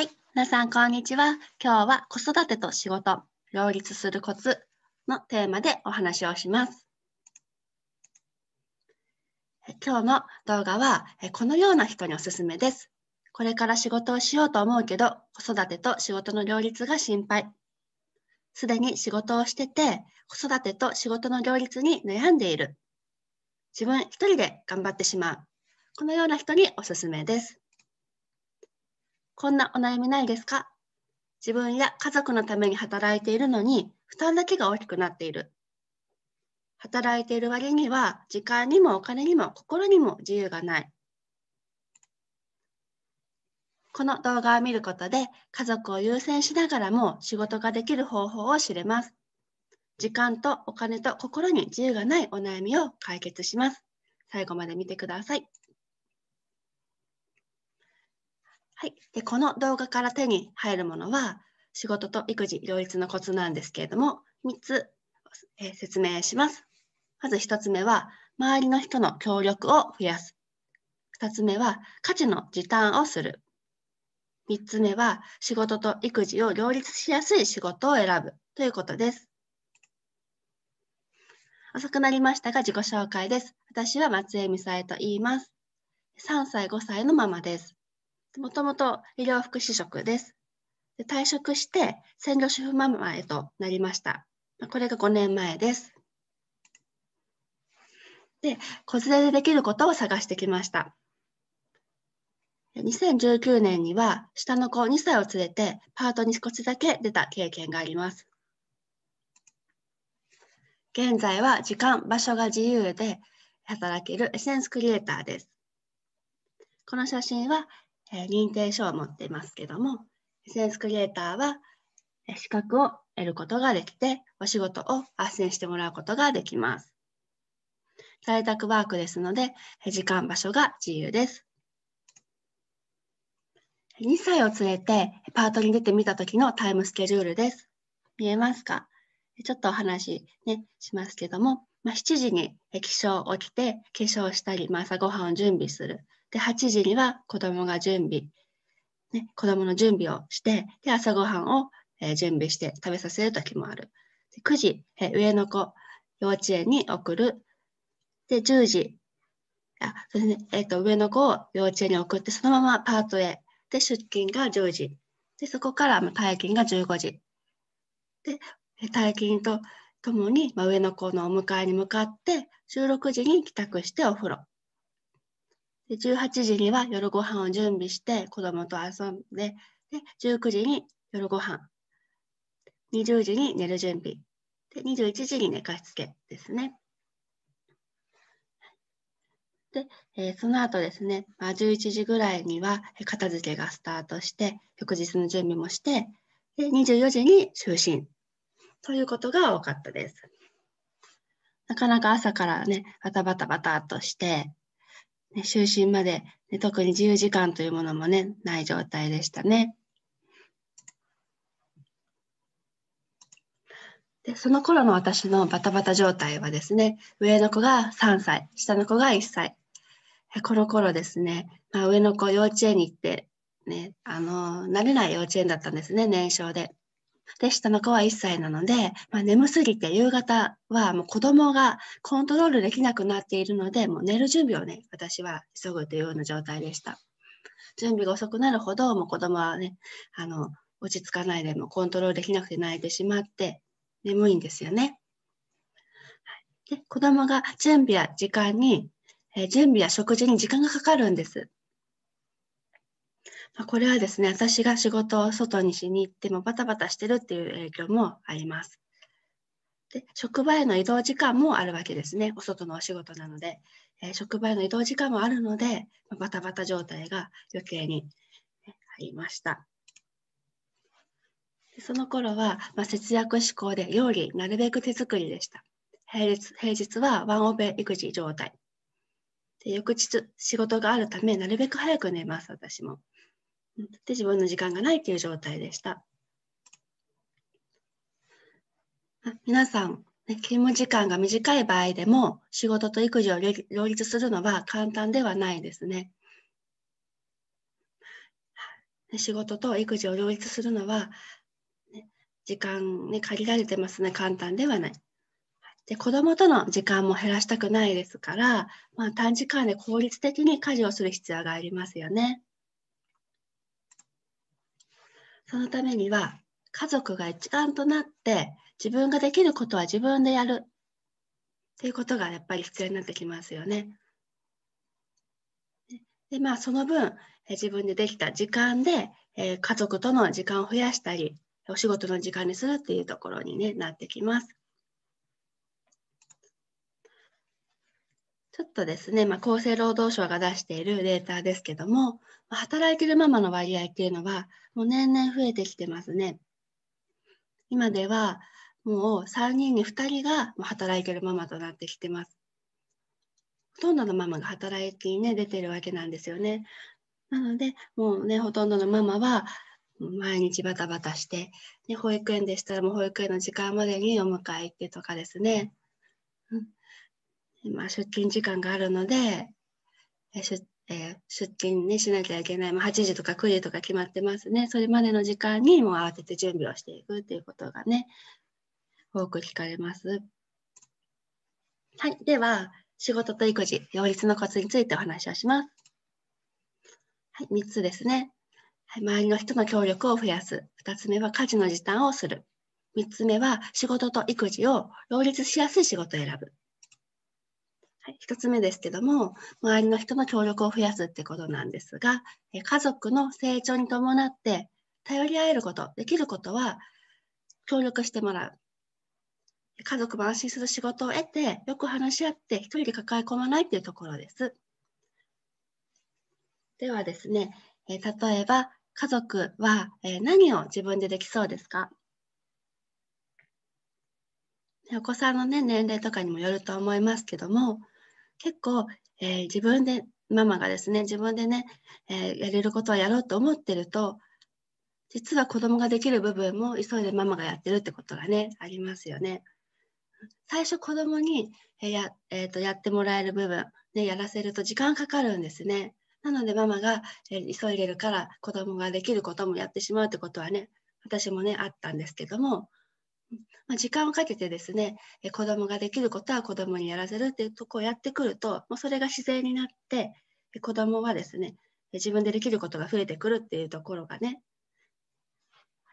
はい、皆さんこんにちは。今日は子育てと仕事、両立するコツのテーマでお話をします。今日の動画はこのような人におすすめです。これから仕事をしようと思うけど、子育てと仕事の両立が心配。すでに仕事をしてて、子育てと仕事の両立に悩んでいる。自分一人で頑張ってしまう。このような人におすすめです。こんなお悩みないですか自分や家族のために働いているのに負担だけが大きくなっている。働いている割には時間にもお金にも心にも自由がない。この動画を見ることで家族を優先しながらも仕事ができる方法を知れます。時間とお金と心に自由がないお悩みを解決します。最後まで見てください。はい、でこの動画から手に入るものは仕事と育児両立のコツなんですけれども3つ、え説明します。まず1つ目は周りの人の協力を増やす。2つ目は価値の時短をする。3つ目は仕事と育児を両立しやすい仕事を選ぶということです。遅くなりましたが自己紹介です。私は松江美沙恵と言います。3歳5歳のママです。もともと医療福祉職です。で退職して専業主婦ママへとなりました。これが5年前です。で、子連れでできることを探してきました。2019年には下の子2歳を連れてパートに少しだけ出た経験があります。現在は時間、場所が自由で働けるエッセンスクリエイターです。この写真はえー、認定書を持っていますけども、センスクリエイターは資格を得ることができて、お仕事を斡旋してもらうことができます。在宅ワークですので、時間場所が自由です。2歳を連れてパートに出てみた時のタイムスケジュールです。見えますかちょっとお話、ね、しますけども、まあ、7時に起床起きて化粧したり、まあ、朝ごはんを準備する。で8時には子どもが準備、ね、子どもの準備をしてで朝ごはんを、えー、準備して食べさせる時もある9時、えー、上の子幼稚園に送るで10時あそで、ね、ねえーと、と上の子を幼稚園に送ってそのままパートへで出勤が10時でそこから退勤が15時で退勤とともに、まあ、上の子のお迎えに向かって16時に帰宅してお風呂で18時には夜ご飯を準備して子供と遊んでで19時に夜ご飯20時に寝る準備で21時に寝かしつけですね。で、えー、その後ですね、まあ、11時ぐらいには片付けがスタートして翌日の準備もしてで24時に就寝ということが多かったです。なかなか朝からね、バタバタバタっとして、ね、就寝まで、ね、特に自由時間というものもね、ない状態でしたね。でその頃の私のバタバタ状態はですね、上の子が3歳、下の子が1歳。この頃ですね、まあ、上の子幼稚園に行って、ね、あの、慣れない幼稚園だったんですね、年少で。で、下の子は1歳なので、まあ、眠すぎて夕方はもう子供がコントロールできなくなっているので、もう寝る準備をね、私は急ぐというような状態でした。準備が遅くなるほど、もう子供はね、あの、落ち着かないでもコントロールできなくて泣いてしまって、眠いんですよね。で、子供が準備や時間に、え準備や食事に時間がかかるんです。まこれはですね、私が仕事を外にしに行ってもバタバタしてるっていう影響もあります。で職場への移動時間もあるわけですね、お外のお仕事なので、えー、職場への移動時間もあるので、まバタバタ状態が余計にありました。その頃は、まあ、節約志向で料理なるべく手作りでした。平日平日はワンオペ育児状態。で翌日仕事があるためなるべく早く寝ます私も。で自分の時間がないという状態でした。皆さん、ね、勤務時間が短い場合でも仕事と育児を両立するのは簡単ではないですね。仕事と育児を両立するのは、ね、時間に限られてますね簡単ではない。で子どもとの時間も減らしたくないですから、まあ、短時間で効率的に家事をする必要がありますよね。そのためには家族が一丸となって自分ができることは自分でやるっていうことがやっぱり必要になってきますよね。でまあその分自分でできた時間で、え家族との時間を増やしたりお仕事の時間にするっていうところに、ね、なってきます。ちょっとですね、まあ、厚生労働省が出しているデータですけども、働いてるママの割合っていうのは、もう年々増えてきてますね。今では、もう3人に2人が働いてるママとなってきてます。ほとんどのママが働きに、ね、出てるわけなんですよね。なので、もうね、ほとんどのママは、毎日バタバタして、ね、保育園でしたらもう保育園の時間までにお迎え行ってとかですね。うんまあ、出勤時間があるので、え出えー、出勤にしなきゃいけない、まあ、8時とか9時とか決まってますねそれまでの時間にもう慌てて準備をしていくっていうことがね多く聞かれます。はい、では仕事と育児両立のコツについてお話をします。はい、3つですね。周りの人の協力を増やす。2つ目は家事の時短をする。3つ目は仕事と育児を両立しやすい仕事を選ぶ。一つ目ですけども周りの人の協力を増やすってことなんですが家族の成長に伴って頼り合えることできることは協力してもらう家族も安心する仕事を得てよく話し合って一人で抱え込まないっていうところですではですね、例えば家族は、何を自分でできそうですかお子さんの、ね、年齢とかにもよると思いますけども結構、えー、自分でママがですね自分でね、えー、やれることはやろうと思ってると実は子供ができる部分も急いでママがやってるってことがねありますよね。最初子供にや,、えーと、やってもらえる部分、ね、やらせると時間かかるんですね。なのでママが、えー、急いでるから子供ができることもやってしまうってことはね私もねあったんですけどもま時間をかけてですね子供ができることは子供にやらせるっていうとこをやってくるともうそれが自然になって子供はですね自分でできることが増えてくるっていうところがね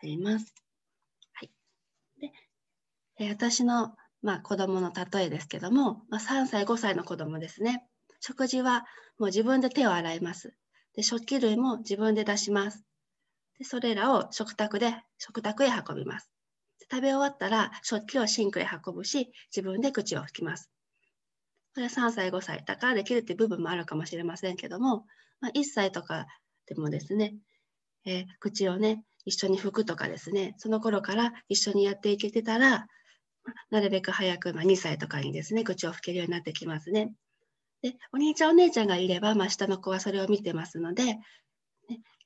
あります。はい、で私の、まあ、子供の例えですけども、まあ、3歳5歳の子供ですね食事はもう自分で手を洗いますで食器類も自分で出しますでそれらを食卓で食卓へ運びます食べ終わったら食器をシンクへ運ぶし、自分で口を拭きます。これは3歳、5歳だからできるっていう部分もあるかもしれませんけども、まあ、1歳とかでもですね、えー、口をね、一緒に拭くとかですね、その頃から一緒にやっていけてたら、なるべく早く、まあ、2歳とかにですね、口を拭けるようになってきますね。でお兄ちゃんお姉ちゃんがいれば、まあ、下の子はそれを見てますので、ね、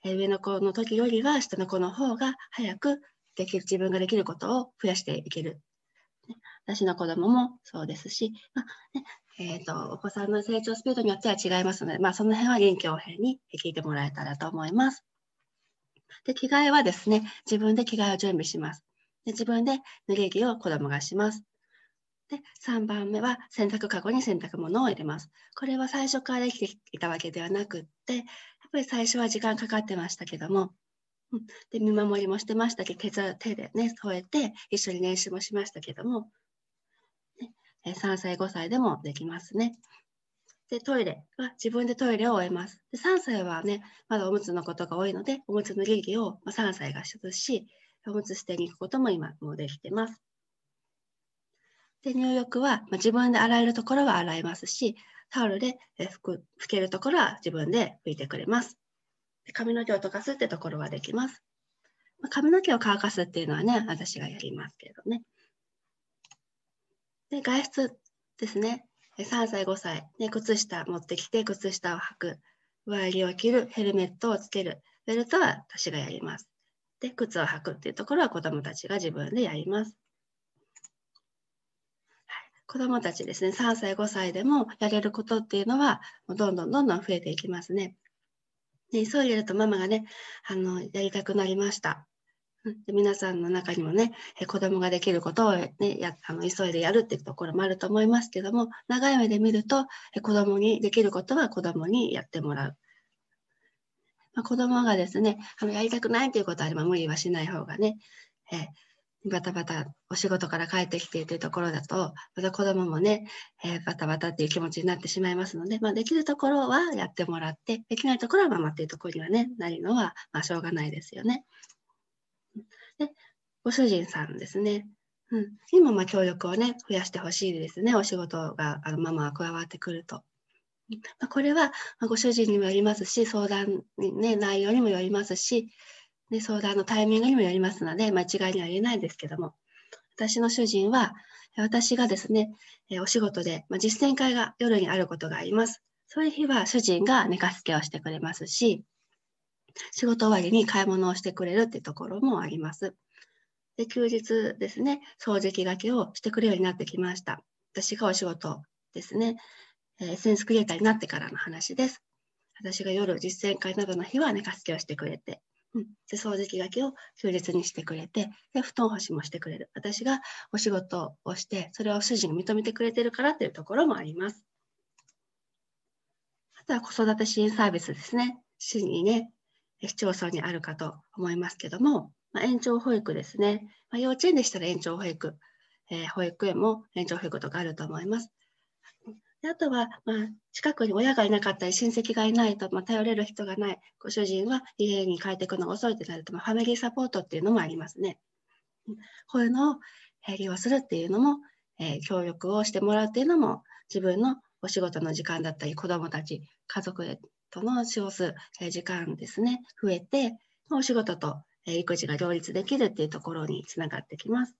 上の子の時よりは下の子の方が早くできる自分ができることを増やしていける。私の子供もそうですし、まあねえーと、お子さんの成長スピードによっては違いますので、まあ、その辺は臨機応変に聞いてもらえたらと思います。で着替えはですね自分で着替えを準備します。で自分で脱ぎ着を子供がします。で3番目は洗濯かごに洗濯物を入れます。これは最初からできていたわけではなくってやっぱり最初は時間かかってましたけどもで見守りもしてましたけど手手でね添えて一緒に練習もしましたけども、ね、3歳5歳でもできますね。でトイレは自分でトイレを終えます。で3歳はねまだおむつのことが多いのでおむつの儀儀を3歳がすしおむつ捨てに行くことも今もうできてます。で入浴は、ま自分で洗えるところは洗いますしタオルで拭く拭けるところは自分で拭いてくれます。髪の毛を溶かすってところはできます。まあ、髪の毛を乾かすっていうのはね、私がやりますけどね。で、外出ですね。3歳、5歳、ね、靴下持ってきて、靴下を履く、上着を着る、ヘルメットをつける、ベルトは私がやります。で、靴を履くっていうところは子どもたちが自分でやります。子どもたちですね、3歳、5歳でもやれることっていうのは、どんどんどんどん増えていきますね。で急いでるとママがねあのやりたくなりました。で皆さんの中にもね子供ができることを、ね、やあの急いでやるっていうところもあると思いますけども長い目で見ると子供にできることは子供にやってもらう。まあ、子供がですねあのやりたくないということは無理はしない方がね、えバタバタお仕事から帰ってきてというところだと、また子供もね、えー、バタバタっていう気持ちになってしまいますので、まあ、できるところはやってもらって、できないところはママっていうところにはね、なるのは、まあ、しょうがないですよね。で、ご主人さんですね。うん、今ま協力をね、増やしてほしいですね。お仕事が、あのママが加わってくると。まあ、これはご主人にもよりますし、相談、ね、内容にもよりますし、で相談のタイミングにもよりますので、間違一概には言えないですけども私の主人は私がですねお仕事で、まあ、実践会が夜にあることがありますそういう日は主人が寝かしつけをしてくれますし仕事終わりに買い物をしてくれるってところもありますで休日ですね掃除機がけをしてくれるようになってきました私がお仕事ですねセンスクリエイターになってからの話です私が夜実践会などの日は寝かしつけをしてくれてうん、で掃除機がけを休日にしてくれてで布団干しもしてくれる私がお仕事をしてそれを主人が認めてくれてるからっていうところもありますあとは子育て支援サービスですね市にね市町村にあるかと思いますけども、まあ、延長保育ですね、まあ、幼稚園でしたら延長保育、えー、保育園も延長保育とかあると思いますであとは、まあ、近くに親がいなかったり親戚がいないと、まあ、頼れる人がないご主人は家に帰ってくのが遅いてなると、まあ、ファミリーサポートっていうのもありますね。こういうのを、利用するっていうのも、えー、協力をしてもらうっていうのも自分のお仕事の時間だったり子どもたち家族との過ごす時間ですね増えてお仕事と育児が両立できるっていうところにつながってきます。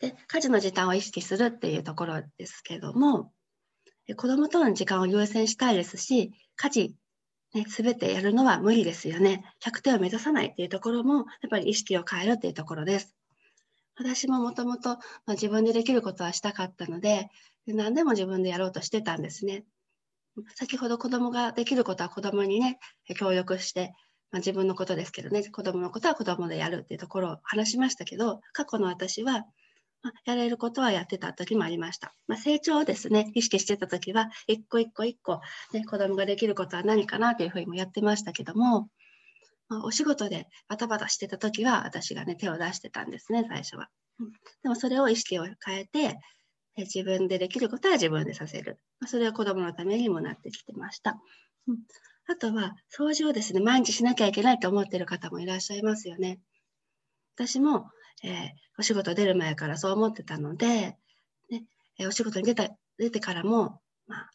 で家事の時短を意識するっていうところですけども子どもとの時間を優先したいですし家事ね、全てやるのは無理ですよね。100点を目指さないっていうところも、やっぱり意識を変えるっていうところです。私ももともと自分でできることはしたかったので、何でも自分でやろうとしてたんですね。先ほど子供ができることは子供にね、協力して、まあ、自分のことですけどね、子供のことは子供でやるっていうところを話しましたけど、過去の私はやれることはやってた時もありました。まあ、成長をですね、意識してた時は、一個一個一個、ね、子供ができることは何かなというふうにもやってましたけども、まあ、お仕事でバタバタしてた時は、私がね、手を出してたんですね、最初は。でもそれを意識を変えて、自分でできることは自分でさせる。まそれは子供のためにもなってきてました。うん、あとは、掃除をですね、毎日しなきゃいけないと思ってる方もいらっしゃいますよね。私もえー、お仕事出る前からそう思ってたので、ねえー、お仕事に出た出てからも、まあ、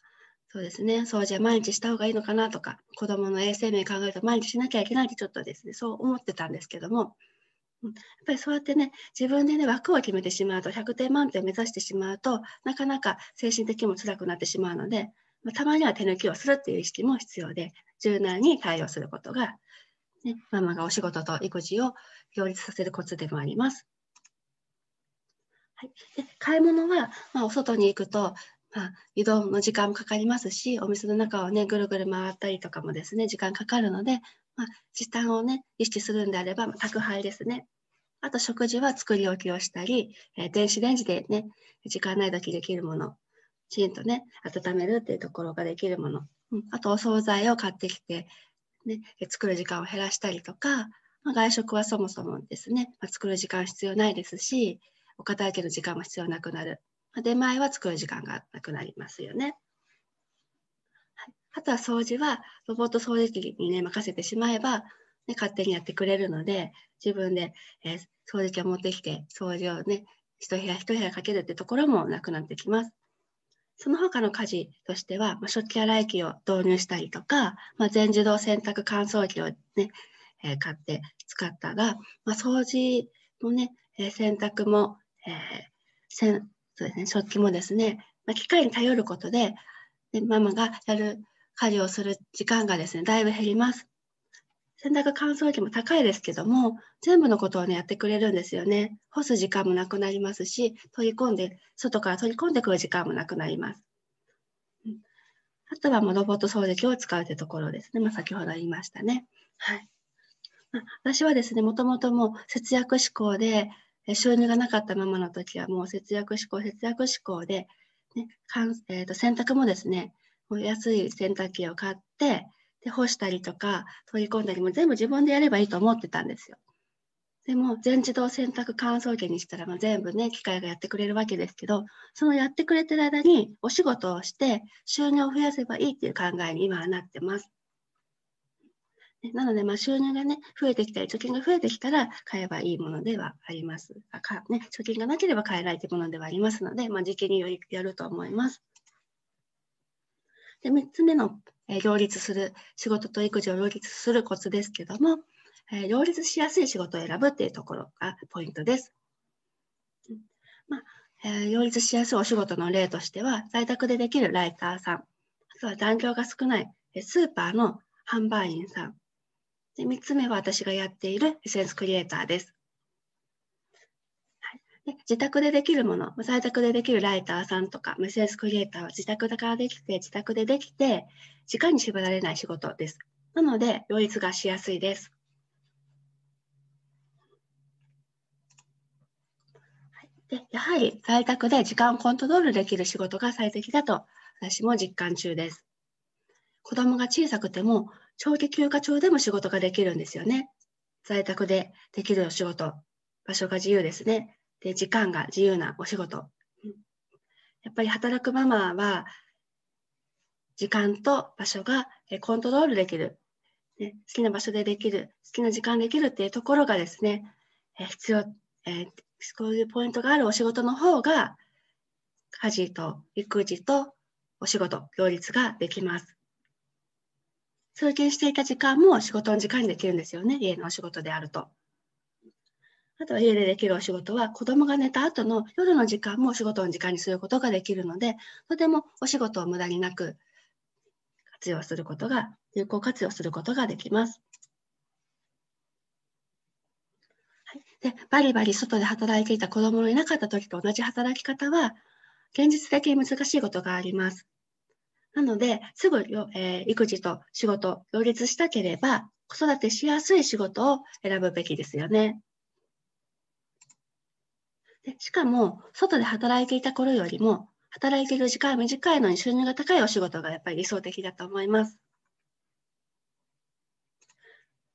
そうですね掃除は毎日した方がいいのかなとか子どもの衛生面考えると毎日しなきゃいけないってちょっとですねそう思ってたんですけども、うん、やっぱりそうやってね自分でね枠を決めてしまうと100点満点目指してしまうとなかなか精神的にも辛くなってしまうので、まあ、たまには手抜きをするっていう意識も必要で柔軟に対応することがね、ママがお仕事と育児を両立させるコツでもあります。はい、で買い物は、まあ、お外に行くと、まあ、移動の時間もかかりますしお店の中をねぐるぐる回ったりとかもですね時間かかるので、まあ、時短をね意識するんであれば、まあ、宅配ですねあと食事は作り置きをしたり、えー、電子レンジでね時間ない時できるものきちんとね温めるっていうところができるもの、うん、あとお惣菜を買ってきてね、作る時間を減らしたりとか、まあ、外食はそもそもですね、まあ、作る時間必要ないですしお片付けの時間も必要なくなる、まあ、出前は作る時間がなくなりますよね。あとは掃除はロボット掃除機にね任せてしまえば、ね、勝手にやってくれるので自分で、えー、掃除機を持ってきて掃除をね一部屋一部屋かけるってところもなくなってきます。その他の家事としては、まあ、食器洗い機を導入したりとか、まあ、全自動洗濯乾燥機をね、えー、買って使ったが、まあ、掃除もね、えー、洗濯も、えーせんそうですね、食器もですね、まあ、機械に頼ることでで、ママがやる家事をする時間がですね、だいぶ減ります。洗濯乾燥機も高いですけども、全部のことをね、やってくれるんですよね。干す時間もなくなりますし、取り込んで、外から取り込んでくる時間もなくなります。あとはもうロボット掃除機を使うというところですね。まあ、先ほど言いましたね。はい。私はですね、もともともう節約志向で、収入がなかったままの時はもう節約志向、節約志向で、ねかんえー、と洗濯もですね、安い洗濯機を買って、で干したりとか取り込んだりも全部自分でやればいいと思ってたんですよ。でも全自動洗濯乾燥機にしたらま全部ね機械がやってくれるわけですけどそのやってくれてる間にお仕事をして収入を増やせばいいっていう考えに今はなってます。なので、ま収入がね、増えてきたり、貯金が増えてきたら買えばいいものではあります。あかね、貯金がなければ買えないというものではありますので、まあ、時期によりやると思います。で、3つ目の両立する、仕事と育児を両立するコツですけども、え両立しやすい仕事を選ぶっていうところがポイントです。まあえ両立しやすいお仕事の例としては、在宅でできるライターさん、あとは残業が少ないスーパーの販売員さん、で3つ目は私がやっているエッセンスクリエイターです。で自宅でできるもの在宅でできるライターさんとかメッセージクリエイターは自宅だからできて自宅でできて時間に縛られない仕事ですなので両立がしやすいですでやはり在宅で時間をコントロールできる仕事が最適だと私も実感中です子供が小さくても長期休暇中でも仕事ができるんですよね在宅でできるお仕事場所が自由ですねで時間が自由なお仕事やっぱり働くママは時間と場所がコントロールできる、ね、好きな場所でできる好きな時間できるっていうところがですね必要、えこういうポイントがあるお仕事の方が家事と育児とお仕事両立ができます通勤していた時間も仕事の時間にできるんですよね家のお仕事であると。あとは家でできるお仕事は子供が寝た後の夜の時間もお仕事の時間にすることができるので、とてもお仕事を無駄になく活用することが、有効活用することができます。はい、でバリバリ外で働いていた子供のいなかった時と同じ働き方は、現実的に難しいことがあります。なので、すぐ、えー、育児と仕事を両立したければ、子育てしやすい仕事を選ぶべきですよね。しかも、外で働いていた頃よりも、働いている時間は短いのに収入が高いお仕事がやっぱり理想的だと思います。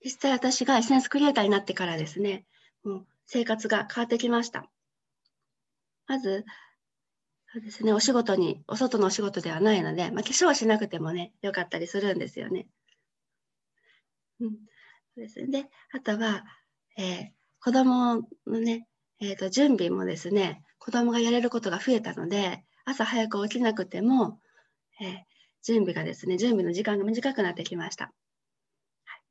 実際私がエッセンスクリエイターになってからですね、もう生活が変わってきました。まず、そうですね、お仕事に、お外のお仕事ではないので、まあ、化粧しなくてもね、よかったりするんですよね。うん。そうですね。で、あとは、えー、子供のね、えー、と準備もですね子供がやれることが増えたので朝早く起きなくても、えー、準備がですね準備の時間が短くなってきました、はい、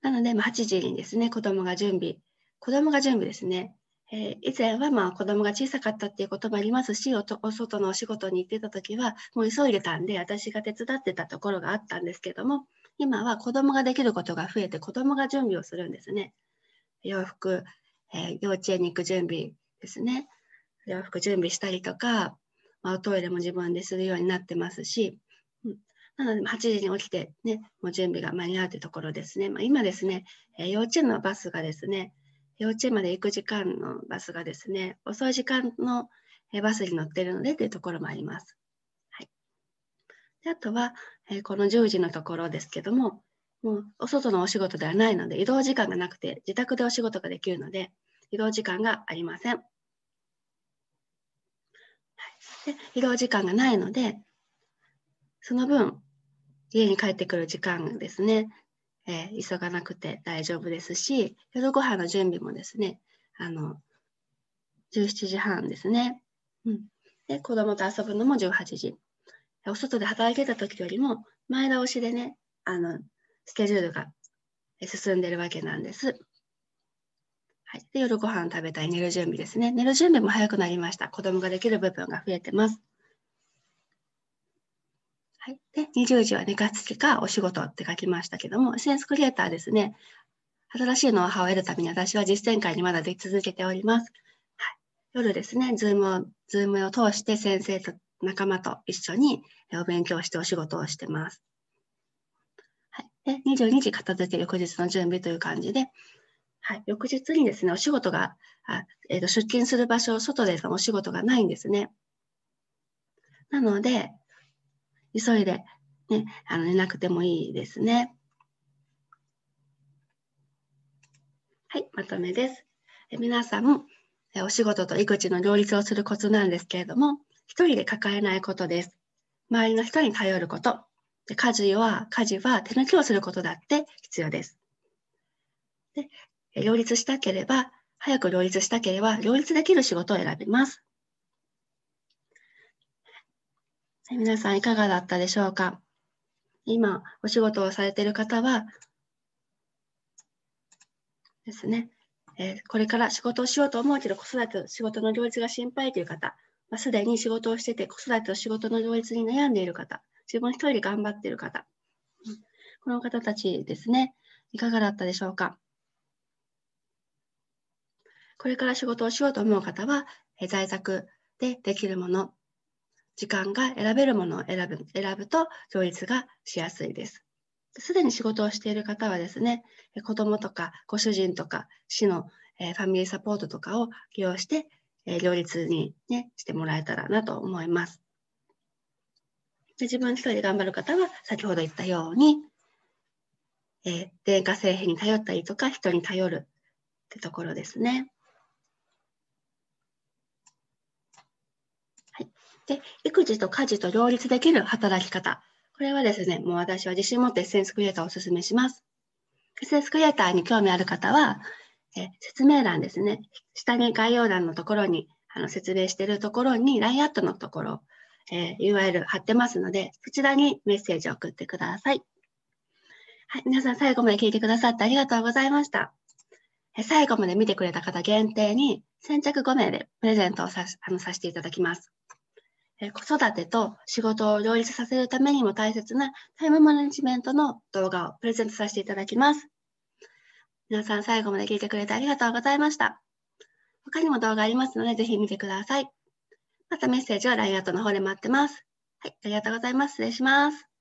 なので、まあ、8時にですね子供が準備子供が準備ですね、えー、以前はまあ子供が小さかったっていうこともありますしお外のお仕事に行ってた時はもう急いでたんで私が手伝ってたところがあったんですけども今は子供ができることが増えて子供が準備をするんですね洋服えー、幼稚園に行く準備ですね洋服準備したりとか、まあ、おトイレも自分でするようになってますし、うん、なので8時に起きて、ね、もう準備が間に合うというところですね、まあ、今ですね、えー、幼稚園のバスがですね幼稚園まで行く時間のバスがですね遅い時間のバスに乗ってるのでというところもあります。はい、であとは、えー、この10時のところですけどももうお外のお仕事ではないので移動時間がなくて自宅でお仕事ができるので移動時間がありません。はい、で移動時間がないのでその分家に帰ってくる時間ですね、えー、急がなくて大丈夫ですし夜ご飯の準備もですねあの17時半ですね、うん、で子供と遊ぶのも18時お外で働いてた時よりも前倒しでねあのスケジュールが進んでるわけなんです。はい、で夜ご飯食べたい寝る準備ですね。寝る準備も早くなりました。子供ができる部分が増えてます。はい、で20時は寝かつきかお仕事って書きましたけども、エッセンスクリエイターですね。新しいノウハウを得るために私は実践会にまだ出続けております。はい、夜ですね、ズームを、ズームを通して先生と仲間と一緒にお勉強してお仕事をしてます。で、22時片付け、翌日の準備という感じで、はい、翌日にですね、お仕事が、あえー、と出勤する場所、外でのお仕事がないんですね。なので、急いで、ね、あの寝なくてもいいですね。はい、まとめです。え皆さん、お仕事と育児の両立をするコツなんですけれども、一人で抱えないことです。周りの人に頼ること。で家事は、家事は手抜きをすることだって必要です。で両立したければ、早く両立したければ、両立できる仕事を選びます。皆さんいかがだったでしょうか今、お仕事をされている方は、ですね、えー、これから仕事をしようと思うけど、子育て、仕事の両立が心配という方、まあ、すでに仕事をしてて、子育てと仕事の両立に悩んでいる方、自分一人で頑張ってる方、この方たちですね、いかがだったでしょうか。これから仕事をしようと思う方は、在宅でできるもの、時間が選べるものを選ぶ選ぶと両立がしやすいです。すでに仕事をしている方はですね、子供とかご主人とか市のファミリーサポートとかを利用して両立に、ね、してもらえたらなと思います。で自分一人で頑張る方は先ほど言ったように、えー、電化製品に頼ったりとか人に頼るってところですね。はい、で育児と家事と両立できる働き方これはですねもう私は自信を持ってエッセンスクリエイターをおすすめします。エッセンスクリエイターに興味ある方は、え説明欄ですね下に概要欄のところにあの説明しているところにラインアットのところえー、URL 貼ってますので、そちらにメッセージを送ってください。はい、皆さん最後まで聞いてくださってありがとうございました。え最後まで見てくれた方限定に先着5名でプレゼントをさあのさせていただきます。え子育てと仕事を両立させるためにも大切なタイムマネジメントの動画をプレゼントさせていただきます。皆さん最後まで聞いてくれてありがとうございました。他にも動画ありますので、ぜひ見てください。またメッセージは LINE アートの方で待ってます。はい、ありがとうございます。失礼します。